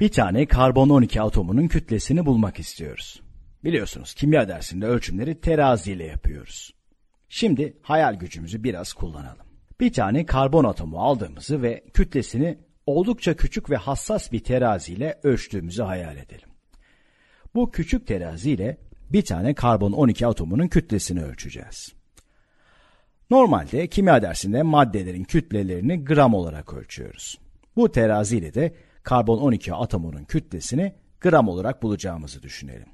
Bir tane karbon 12 atomunun kütlesini bulmak istiyoruz. Biliyorsunuz kimya dersinde ölçümleri teraziyle yapıyoruz. Şimdi hayal gücümüzü biraz kullanalım. Bir tane karbon atomu aldığımızı ve kütlesini oldukça küçük ve hassas bir teraziyle ölçtüğümüzü hayal edelim. Bu küçük teraziyle bir tane karbon 12 atomunun kütlesini ölçeceğiz. Normalde kimya dersinde maddelerin kütlelerini gram olarak ölçüyoruz. Bu teraziyle de karbon 12 atomunun kütlesini gram olarak bulacağımızı düşünelim.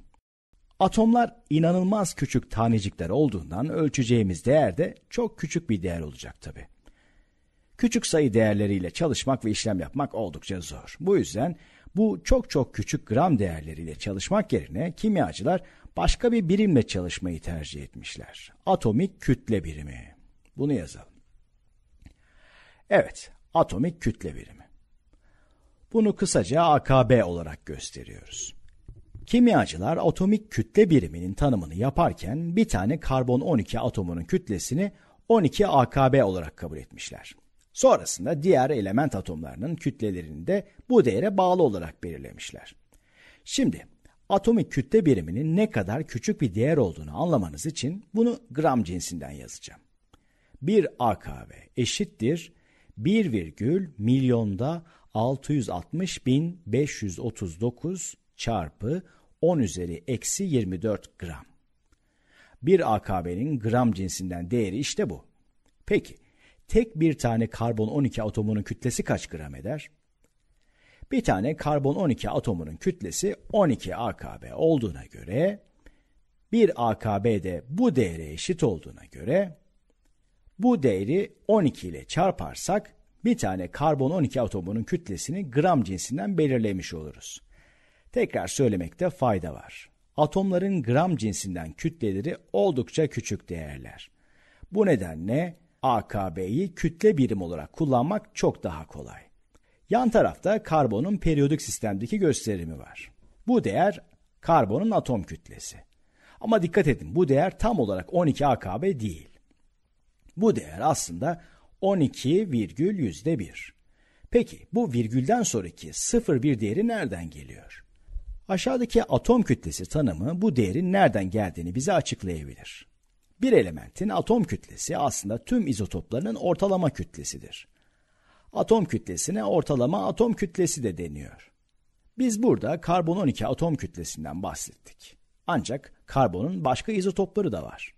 Atomlar inanılmaz küçük tanecikler olduğundan ölçeceğimiz değer de çok küçük bir değer olacak tabi. Küçük sayı değerleriyle çalışmak ve işlem yapmak oldukça zor. Bu yüzden bu çok çok küçük gram değerleriyle çalışmak yerine kimyacılar başka bir birimle çalışmayı tercih etmişler. Atomik kütle birimi. Bunu yazalım. Evet, atomik kütle birimi. Bunu kısaca AKB olarak gösteriyoruz. Kimyacılar atomik kütle biriminin tanımını yaparken bir tane karbon 12 atomunun kütlesini 12 AKB olarak kabul etmişler. Sonrasında diğer element atomlarının kütlelerini de bu değere bağlı olarak belirlemişler. Şimdi atomik kütle biriminin ne kadar küçük bir değer olduğunu anlamanız için bunu gram cinsinden yazacağım. 1 AKB eşittir 1, virgül milyonda 660.539 çarpı 10 üzeri eksi 24 gram. Bir AKB'nin gram cinsinden değeri işte bu. Peki, tek bir tane karbon 12 atomunun kütlesi kaç gram eder? Bir tane karbon 12 atomunun kütlesi 12 AKB olduğuna göre, bir AKB de bu değere eşit olduğuna göre, bu değeri 12 ile çarparsak bir tane karbon 12 atomunun kütlesini gram cinsinden belirlemiş oluruz. Tekrar söylemekte fayda var. Atomların gram cinsinden kütleleri oldukça küçük değerler. Bu nedenle AKB'yi kütle birim olarak kullanmak çok daha kolay. Yan tarafta karbonun periyodik sistemdeki gösterimi var. Bu değer karbonun atom kütlesi. Ama dikkat edin bu değer tam olarak 12 AKB değil. Bu değer aslında 12,1. Peki bu virgülden sonraki 0,1 değeri nereden geliyor? Aşağıdaki atom kütlesi tanımı bu değerin nereden geldiğini bize açıklayabilir. Bir elementin atom kütlesi aslında tüm izotoplarının ortalama kütlesidir. Atom kütlesine ortalama atom kütlesi de deniyor. Biz burada karbon 12 atom kütlesinden bahsettik. Ancak karbonun başka izotopları da var.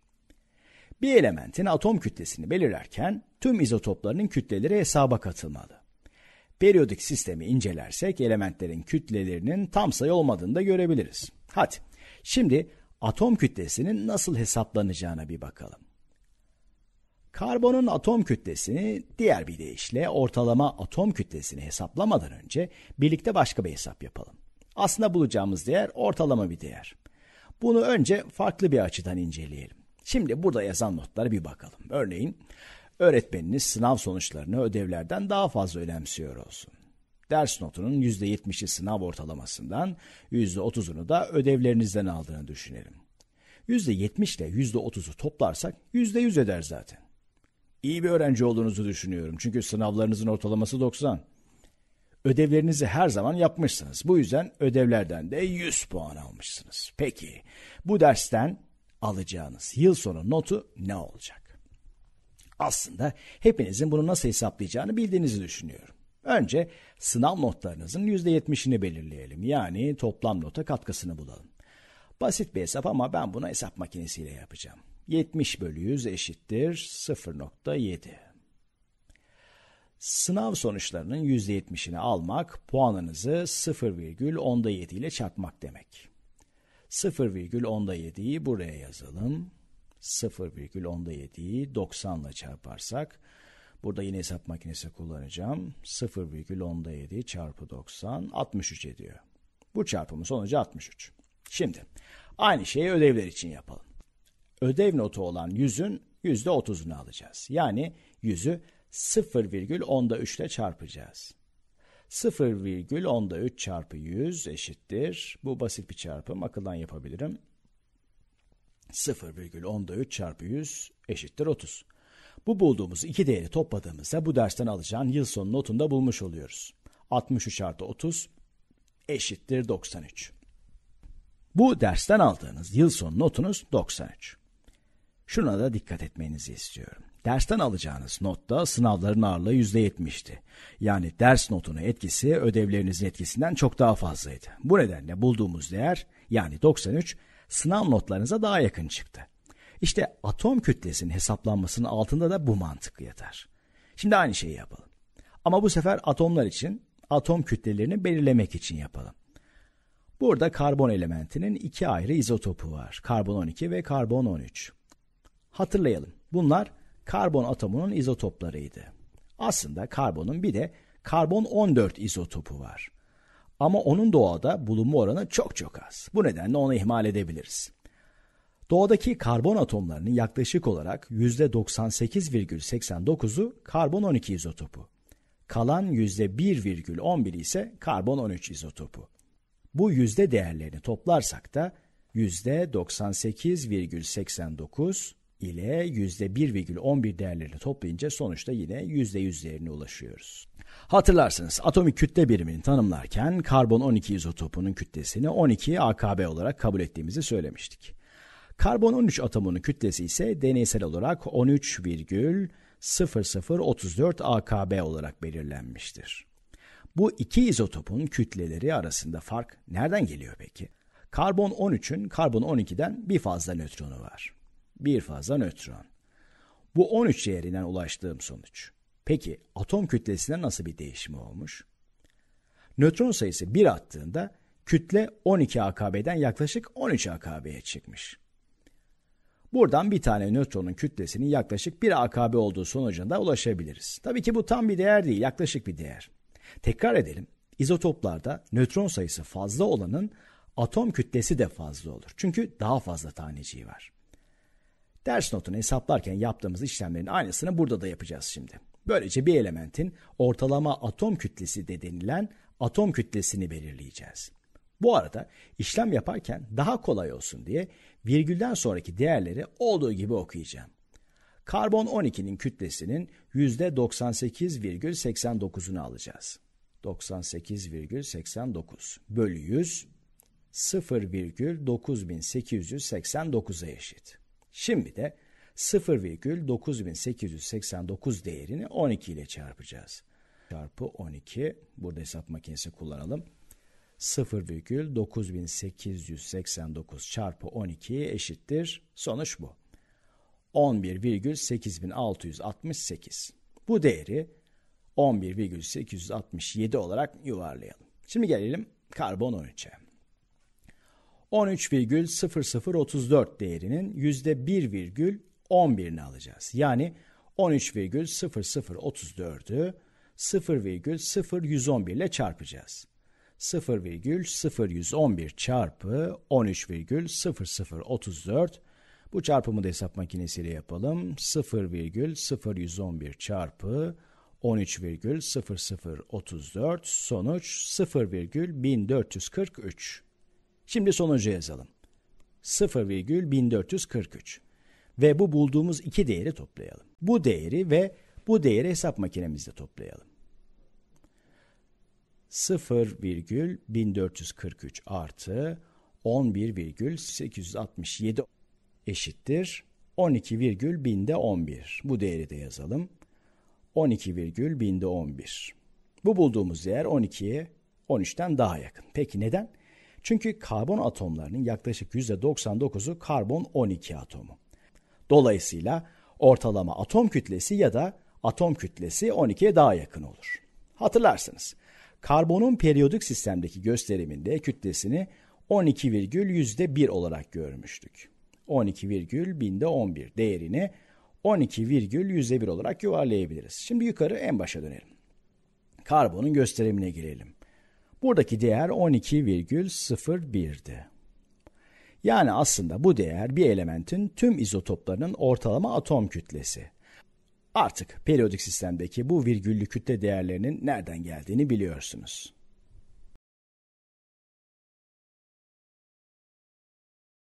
Bir elementin atom kütlesini belirlerken tüm izotoplarının kütleleri hesaba katılmalı. Periyodik sistemi incelersek elementlerin kütlelerinin tam sayı olmadığını da görebiliriz. Hadi şimdi atom kütlesinin nasıl hesaplanacağına bir bakalım. Karbonun atom kütlesini diğer bir deyişle ortalama atom kütlesini hesaplamadan önce birlikte başka bir hesap yapalım. Aslında bulacağımız değer ortalama bir değer. Bunu önce farklı bir açıdan inceleyelim. Şimdi burada yazan notlara bir bakalım. Örneğin öğretmeniniz sınav sonuçlarını ödevlerden daha fazla önemsiyor olsun. Ders notunun %70'i sınav ortalamasından, %30'unu da ödevlerinizden aldığını düşünelim. %70 ile %30'u toplarsak %100 eder zaten. İyi bir öğrenci olduğunuzu düşünüyorum çünkü sınavlarınızın ortalaması 90. Ödevlerinizi her zaman yapmışsınız. Bu yüzden ödevlerden de 100 puan almışsınız. Peki bu dersten alacağınız yıl sonu notu ne olacak? Aslında hepinizin bunu nasıl hesaplayacağını bildiğinizi düşünüyorum. Önce sınav notlarınızın %70'ini belirleyelim. Yani toplam nota katkısını bulalım. Basit bir hesap ama ben bunu hesap makinesiyle yapacağım. 70 bölü 100 eşittir 0.7. Sınav sonuçlarının %70'ini almak puanınızı 0,7 ile çarpmak demek. 0,10'da 7'yi buraya yazalım. 0,10'da 7'yi 90 ile çarparsak burada yine hesap makinesi kullanacağım. 0,10'da 7 çarpı 90 63 ediyor. Bu çarpımın sonucu 63. Şimdi aynı şeyi ödevler için yapalım. Ödev notu olan 100'ün %30'unu alacağız. Yani 100'ü 0,10'da 3 ile çarpacağız. 0,10'da 3 çarpı 100 eşittir. Bu basit bir çarpım. Akıldan yapabilirim. 0,10'da 3 çarpı 100 eşittir 30. Bu bulduğumuz iki değeri topladığımızda bu dersten alacağın yıl sonu notunu da bulmuş oluyoruz. 63 artı 30 eşittir 93. Bu dersten aldığınız yıl sonu notunuz 93. Şuna da dikkat etmenizi istiyorum. Dersten alacağınız notta sınavların ağırlığı %70'ti. Yani ders notunun etkisi ödevlerinizin etkisinden çok daha fazlaydı. Bu nedenle bulduğumuz değer yani 93 sınav notlarınıza daha yakın çıktı. İşte atom kütlesinin hesaplanmasının altında da bu mantık yatar. Şimdi aynı şeyi yapalım. Ama bu sefer atomlar için atom kütlelerini belirlemek için yapalım. Burada karbon elementinin iki ayrı izotopu var. Karbon 12 ve karbon 13. Hatırlayalım. Bunlar karbon atomunun izotoplarıydı. Aslında karbonun bir de karbon 14 izotopu var. Ama onun doğada bulunma oranı çok çok az. Bu nedenle onu ihmal edebiliriz. Doğadaki karbon atomlarının yaklaşık olarak %98,89'u karbon 12 izotopu. Kalan %1,11 ise karbon 13 izotopu. Bu yüzde değerlerini toplarsak da %98,89, ile %1,11 değerlerini toplayınca sonuçta yine %100 değerine ulaşıyoruz. Hatırlarsınız atomik kütle birimini tanımlarken karbon 12 izotopunun kütlesini 12 AKB olarak kabul ettiğimizi söylemiştik. Karbon 13 atomunun kütlesi ise deneysel olarak 13,0034 AKB olarak belirlenmiştir. Bu iki izotopun kütleleri arasında fark nereden geliyor peki? Karbon 13'ün karbon 12'den bir fazla nötronu var bir fazla nötron. Bu 13 değerinden ulaştığım sonuç. Peki atom kütlesine nasıl bir değişimi olmuş? Nötron sayısı 1 attığında kütle 12 AKB'den yaklaşık 13 AKB'ye çıkmış. Buradan bir tane nötronun kütlesinin yaklaşık 1 AKB olduğu sonucunda ulaşabiliriz. Tabii ki bu tam bir değer değil, yaklaşık bir değer. Tekrar edelim. İzotoplarda nötron sayısı fazla olanın atom kütlesi de fazla olur. Çünkü daha fazla taneciği var. Ders notunu hesaplarken yaptığımız işlemlerin aynısını burada da yapacağız şimdi. Böylece bir elementin ortalama atom kütlesi de denilen atom kütlesini belirleyeceğiz. Bu arada işlem yaparken daha kolay olsun diye virgülden sonraki değerleri olduğu gibi okuyacağım. Karbon 12'nin kütlesinin %98,89'unu alacağız. 98,89 bölü 100 0,9889'a eşit. Şimdi de 0,9889 değerini 12 ile çarpacağız. Çarpı 12, burada hesap makinesi kullanalım. 0,9889 çarpı 12 eşittir. Sonuç bu. 11,8668. Bu değeri 11,867 olarak yuvarlayalım. Şimdi gelelim karbon 13'e. 13,0034 değerinin %1,11'ini alacağız. Yani 13,0034'ü 0,0111 ile çarpacağız. 0,0111 çarpı 13,0034 bu çarpımı da hesap makinesiyle yapalım. 0,0111 çarpı 13,0034 sonuç 0,1443. Şimdi sonucu yazalım. 0,1443 ve bu bulduğumuz iki değeri toplayalım. Bu değeri ve bu değeri hesap makinemizde toplayalım. 0,1443 artı 11,867 eşittir 12,1000'de 11. Bu değeri de yazalım. 12,1000'de Bu bulduğumuz değer 12'ye 13'ten daha yakın. Peki neden? Çünkü karbon atomlarının yaklaşık %99'u karbon 12 atomu. Dolayısıyla ortalama atom kütlesi ya da atom kütlesi 12'ye daha yakın olur. Hatırlarsınız. Karbonun periyodik sistemdeki gösteriminde kütlesini 12,1 olarak görmüştük. 12,1011 11 değerini 12,1 olarak yuvarlayabiliriz. Şimdi yukarı en başa dönelim. Karbonun gösterimine girelim. Buradaki değer 12,01'di. Yani aslında bu değer bir elementin tüm izotoplarının ortalama atom kütlesi. Artık periyodik sistemdeki bu virgüllü kütle değerlerinin nereden geldiğini biliyorsunuz.